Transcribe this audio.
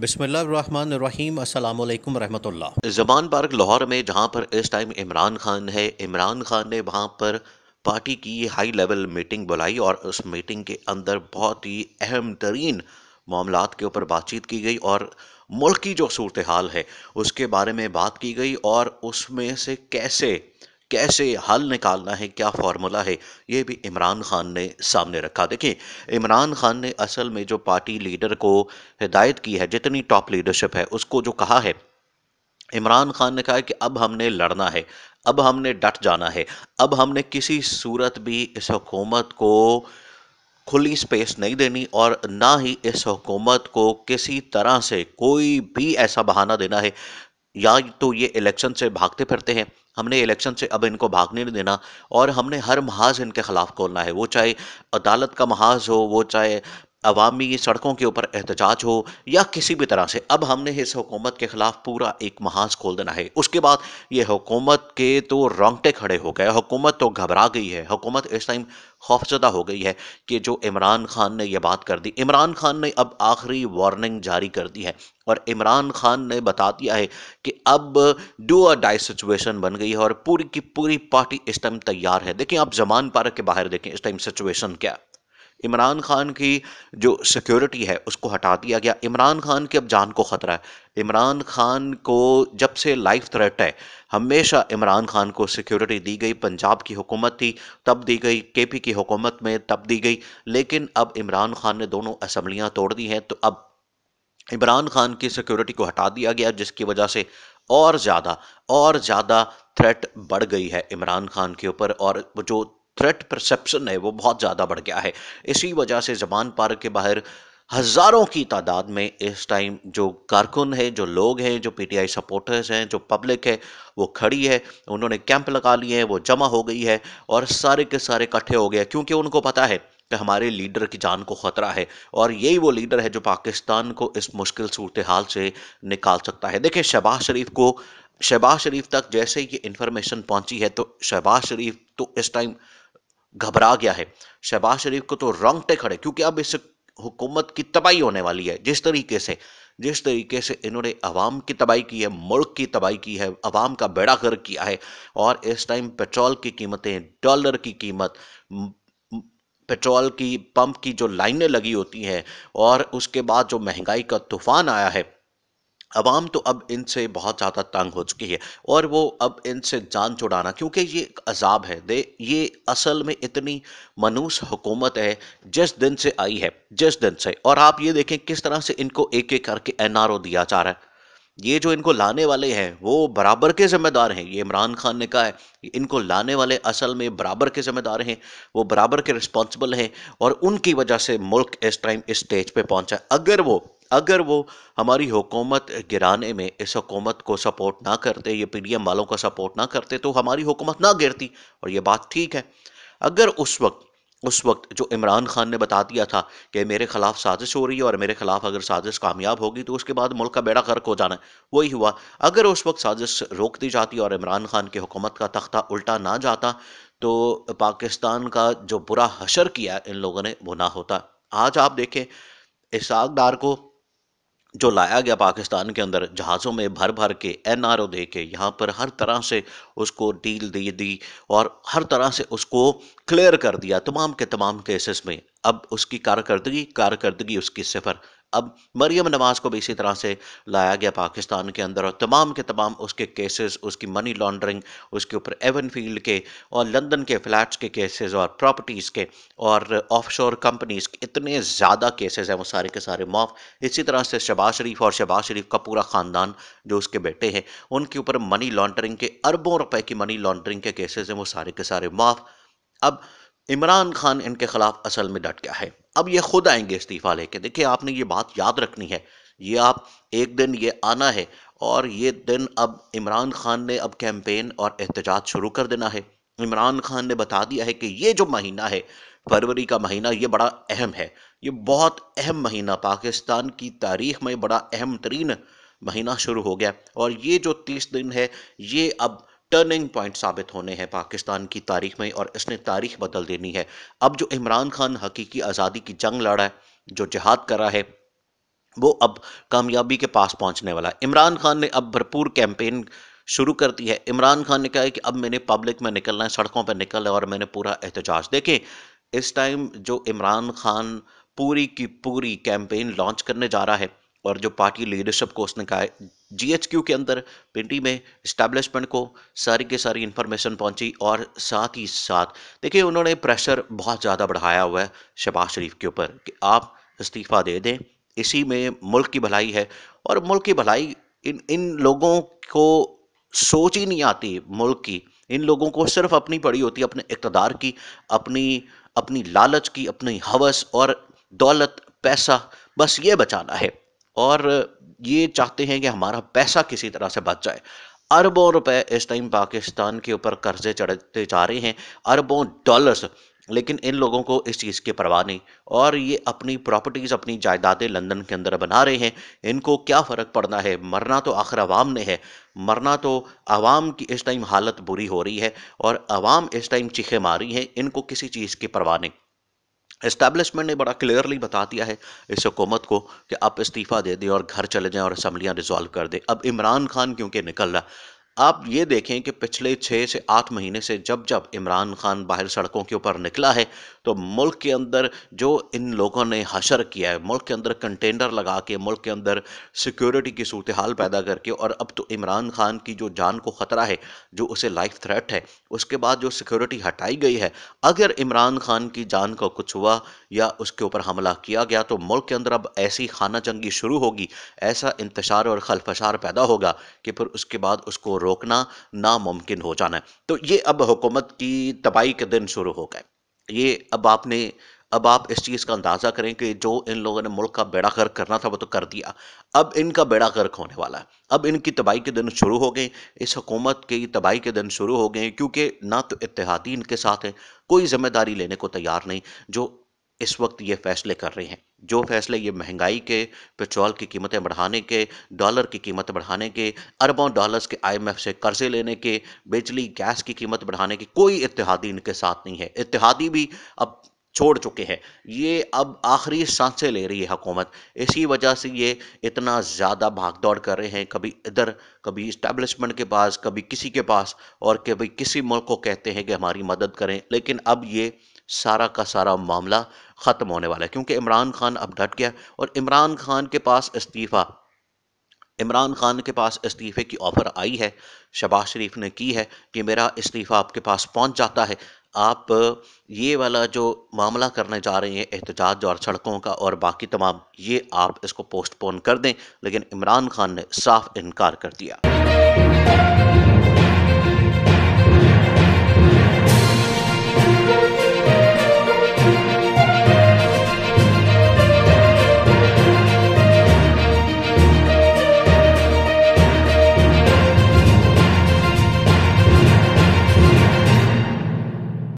बसमीम अल्लाम जबान पार्क लाहौर में जहाँ पर इस टाइम इमरान खान है इमरान खान ने वहाँ पर पार्टी की हाई लेवल मीटिंग बुलाई और उस मीटिंग के अंदर बहुत ही अहम तरीन मामला के ऊपर बातचीत की गई और मुल्क की जो सूरत हाल है उसके बारे में बात की गई और उसमें से कैसे कैसे हल निकालना है क्या फार्मूला है ये भी इमरान खान ने सामने रखा देखिए इमरान खान ने असल में जो पार्टी लीडर को हिदायत की है जितनी टॉप लीडरशिप है उसको जो कहा है इमरान खान ने कहा कि अब हमने लड़ना है अब हमने डट जाना है अब हमने किसी सूरत भी इस हुकूमत को खुली स्पेस नहीं देनी और ना ही इस हुकूमत को किसी तरह से कोई भी ऐसा बहाना देना है या तो ये इलेक्शन से भागते फिरते हैं हमने इलेक्शन से अब इनको भागने नहीं देना और हमने हर महाज इनके खिलाफ खोलना है वो चाहे अदालत का महाज हो वो चाहे अवामी सड़कों के ऊपर एहतजाज हो या किसी भी तरह से अब हमने इस हुकूमत के ख़िलाफ़ पूरा एक महाज खोल देना है उसके बाद ये हुकूमत के तो रोंगटे खड़े हो गए हुकूमत तो घबरा गई है हुकूमत इस टाइम खौफजदा हो गई है कि जो इमरान खान ने यह बात कर दी इमरान खान ने अब आखिरी वार्निंग जारी कर दी है और इमरान खान ने बता दिया है कि अब डू अ डाई सिचुएशन बन गई है और पूरी की पूरी पार्टी इस टाइम तैयार है देखिए आप जमान पार्क के बाहर देखें इस टाइम सिचुएशन क्या इमरान खान की जो सिक्योरिटी है उसको हटा दिया गया इमरान खान की अब जान को ख़तरा है इमरान खान को जब से लाइफ थ्रेट है हमेशा इमरान खान को सिक्योरिटी दी गई पंजाब की हुकूमत थी तब दी गई केपी की हुकूमत में तब दी गई लेकिन अब इमरान खान ने दोनों असम्बलियाँ तोड़ दी हैं तो अब इमरान खान की सिक्योरिटी को हटा दिया गया जिसकी वजह से और ज़्यादा और ज़्यादा थ्रेट बढ़ गई है इमरान खान के ऊपर और जो थ्रेट परसेप्शन है वो बहुत ज़्यादा बढ़ गया है इसी वजह से ज़बान पार्क के बाहर हज़ारों की तादाद में इस टाइम जो कारकुन है जो लोग हैं जो पीटीआई सपोर्टर्स हैं जो पब्लिक है वो खड़ी है उन्होंने कैंप लगा लिए हैं वो जमा हो गई है और सारे के सारे इकट्ठे हो गए क्योंकि उनको पता है कि हमारे लीडर की जान को ख़तरा है और यही वो लीडर है जो पाकिस्तान को इस मुश्किल सूरत हाल से निकाल सकता है देखिए शहबाज शरीफ को शहबाज शरीफ तक जैसे ये इन्फॉर्मेशन पहुंची है तो शहबाज शरीफ तो इस टाइम घबरा गया है शहबाज शरीफ को तो रोंगटे खड़े क्योंकि अब इस हुकूमत की तबाही होने वाली है जिस तरीके से जिस तरीके से इन्होंने अवाम की तबाही की है मुल्क की तबाही की है अवाम का बेड़ा गर्क किया है और इस टाइम पेट्रोल की कीमतें डॉलर की कीमत पेट्रोल की पंप की जो लाइनें लगी होती हैं और उसके बाद जो महंगाई का तूफान आया है आवाम तो अब इनसे बहुत ज़्यादा तंग हो चुकी है और वो अब इनसे जान छुड़ाना क्योंकि ये एक अजाब है दे ये असल में इतनी मनूस हुकूमत है जिस दिन से आई है जिस दिन से और आप ये देखें किस तरह से इनको एक एक करके एन दिया जा रहा है ये जो इनको लाने वाले हैं वो बराबर के जिम्मेदार हैं ये इमरान खान ने कहा है इनको लाने वाले असल में बराबर के जिम्मेदार हैं वो बराबर के रिस्पॉन्सिबल हैं और उनकी वजह से मुल्क इस टाइम इस स्टेज पे पहुंचा अगर वो अगर वो हमारी हुकूमत गिराने में इस हुकूमत को सपोर्ट ना करते ये एम वालों का सपोर्ट ना करते तो हमारी हुकूमत ना गिरती और ये बात ठीक है अगर उस वक्त उस वक्त जो इमरान खान ने बता दिया था कि मेरे खिलाफ साजिश हो रही है और मेरे खिलाफ अगर साजिश कामयाब होगी तो उसके बाद मुल्क का बेड़ा गर्क हो जाना है वही हुआ अगर उस वक्त साजिश रोक दी जाती और इमरान खान की हुकूमत का तख्ता उल्टा ना जाता तो पाकिस्तान का जो बुरा हशर किया इन लोगों ने वो ना होता आज आप देखें इसाकदार डार को जो लाया गया पाकिस्तान के अंदर जहाज़ों में भर भर के एन आर ओ दे के यहाँ पर हर तरह से उसको डील दे दी और हर तरह से उसको क्लियर कर दिया तमाम के तमाम केसेस में अब उसकी कारकर्दगी कारकर्दगी उसकी सिफर अब मरियम नवाज को भी इसी तरह से लाया गया पाकिस्तान के अंदर और तमाम के तमाम उसके केसेस उसकी मनी लॉन्ड्रिंग उसके ऊपर एवन फील्ड के और लंदन के फ्लैट्स के केसेस और प्रॉपर्टीज़ के और ऑफशोर कंपनीज के इतने ज़्यादा केसेस हैं वो सारे के सारे माफ इसी तरह से शबाज शरीफ और शबाज शरीफ का पूरा ख़ानदान जो उसके बेटे हैं उनके ऊपर मनी लॉन्ड्रिंग के अरबों रुपए की मनी लॉन्ड्रिंग के केसेज हैं वो सारे के सारे माफ अब इमरान खान इनके खिलाफ असल में डट गया है अब ये खुद आएंगे इस्तीफा लेके देखिए आपने ये बात याद रखनी है ये आप एक दिन ये आना है और ये दिन अब इमरान खान ने अब कैंपेन और एहतजाज शुरू कर देना है इमरान खान ने बता दिया है कि ये जो महीना है फरवरी का महीना ये बड़ा अहम है ये बहुत अहम महीना पाकिस्तान की तारीख में बड़ा अहम तरीन महीना शुरू हो गया और ये जो तीस दिन है ये अब टर्निंग पॉइंट साबित होने हैं पाकिस्तान की तारीख में और इसने तारीख बदल देनी है अब जो इमरान खान हकीकी आज़ादी की जंग लड़ा है जो जिहाद करा है वो अब कामयाबी के पास पहुंचने वाला है इमरान खान ने अब भरपूर कैंपेन शुरू कर दी है इमरान खान ने कहा है कि अब मैंने पब्लिक में निकलना है सड़कों पर निकलना है और मैंने पूरा एहतजाज देखें इस टाइम जो इमरान खान पूरी की पूरी कैंपेन लॉन्च करने जा रहा है और जो पार्टी लीडरशिप को उसने कहा है जीएचक्यू के अंदर पिंडी में इस्टेब्लिशमेंट को सारी के सारी इन्फॉर्मेशन पहुंची और साथ ही साथ देखिए उन्होंने प्रेशर बहुत ज़्यादा बढ़ाया हुआ है शहबाज शरीफ के ऊपर कि आप इस्तीफ़ा दे दें इसी में मुल्क की भलाई है और मुल्क की भलाई इन इन लोगों को सोच ही नहीं आती मुल्क की इन लोगों को सिर्फ अपनी पड़ी होती है अपने इकतदार की अपनी अपनी लालच की अपनी हवस और दौलत पैसा बस ये बचाना है और ये चाहते हैं कि हमारा पैसा किसी तरह से बच जाए अरबों रुपए इस टाइम पाकिस्तान के ऊपर कर्जे चढ़ते जा रहे हैं अरबों डॉलर्स लेकिन इन लोगों को इस चीज़ की परवाह नहीं और ये अपनी प्रॉपर्टीज़ अपनी जायदादें लंदन के अंदर बना रहे हैं इनको क्या फ़र्क पड़ना है मरना तो आखिर आवाम ने है मरना तो आवाम की इस टाइम हालत बुरी हो रही है और आवाम इस टाइम चीखे मारी हैं इनको किसी चीज़ की परवाह नहीं इस्टेब्लिशमेंट ने बड़ा क्लियरली बता दिया है इस हुकूमत को कि आप इस्तीफ़ा दे दें और घर चले जाएं और असम्बलियाँ रिजॉल्व कर दें अब इमरान खान क्योंकि निकल रहा आप ये देखें कि पिछले छः से आठ महीने से जब जब इमरान खान बाहर सड़कों के ऊपर निकला है तो मुल्क के अंदर जो इन लोगों ने हशर किया है मुल्क के अंदर कंटेनर लगा के मुल्क के अंदर सिक्योरिटी की सूरत हाल पैदा करके और अब तो इमरान खान की जो जान को ख़तरा है जो उसे लाइफ थ्रेट है उसके बाद जो सिक्योरिटी हटाई गई है अगर इमरान खान की जान को कुछ हुआ या उसके ऊपर हमला किया गया तो मुल्क के अंदर अब ऐसी खाना जंगी शुरू होगी ऐसा इंतशार और खलफशार पैदा होगा कि फिर उसके बाद उसको रोकना नामुमकिन हो जाना है तो ये अब हुकूमत की तबाही के दिन शुरू हो गए ये अब आपने अब आप इस चीज़ का अंदाज़ा करें कि जो इन लोगों ने मुल्क का बेड़ा गर्क करना था वो तो कर दिया अब इनका बेड़ा गर्क होने वाला है अब इनकी तबाही के दिन शुरू हो गए इस हुकूमत की तबाही के दिन शुरू हो गए क्योंकि ना तो इतिहादी इनके साथ हैं कोई जिम्मेदारी लेने को तैयार नहीं जो इस वक्त ये फैसले कर रहे हैं जो फैसले ये महंगाई के पेट्रोल की कीमतें बढ़ाने के डॉलर की कीमत बढ़ाने के अरबों डॉलर्स के आईएमएफ से कर्जे लेने के बिजली गैस की कीमत बढ़ाने के कोई इतिहादी इनके साथ नहीं है इतिहादी भी अब छोड़ चुके हैं ये अब आखिरी सांसें ले रही है हकूमत इसी वजह से ये इतना ज़्यादा भाग दौड़ कर रहे हैं कभी इधर कभी इस्टेबलिशमेंट के पास कभी किसी के पास और कभी किसी मुल्क को कहते हैं कि हमारी मदद करें लेकिन अब ये सारा का सारा मामला ख़त्म होने वाला है क्योंकि इमरान खान अब डट गया और इमरान खान के पास इस्तीफ़ा इमरान खान के पास इस्तीफ़े की ऑफ़र आई है शबाज शरीफ ने की है कि मेरा इस्तीफ़ा आपके पास पहुंच जाता है आप ये वाला जो मामला करने जा रहे हैं एहतजाज और सड़कों का और बाकी तमाम ये आप इसको पोस्टपोन कर दें लेकिन इमरान खान ने साफ इनकार कर दिया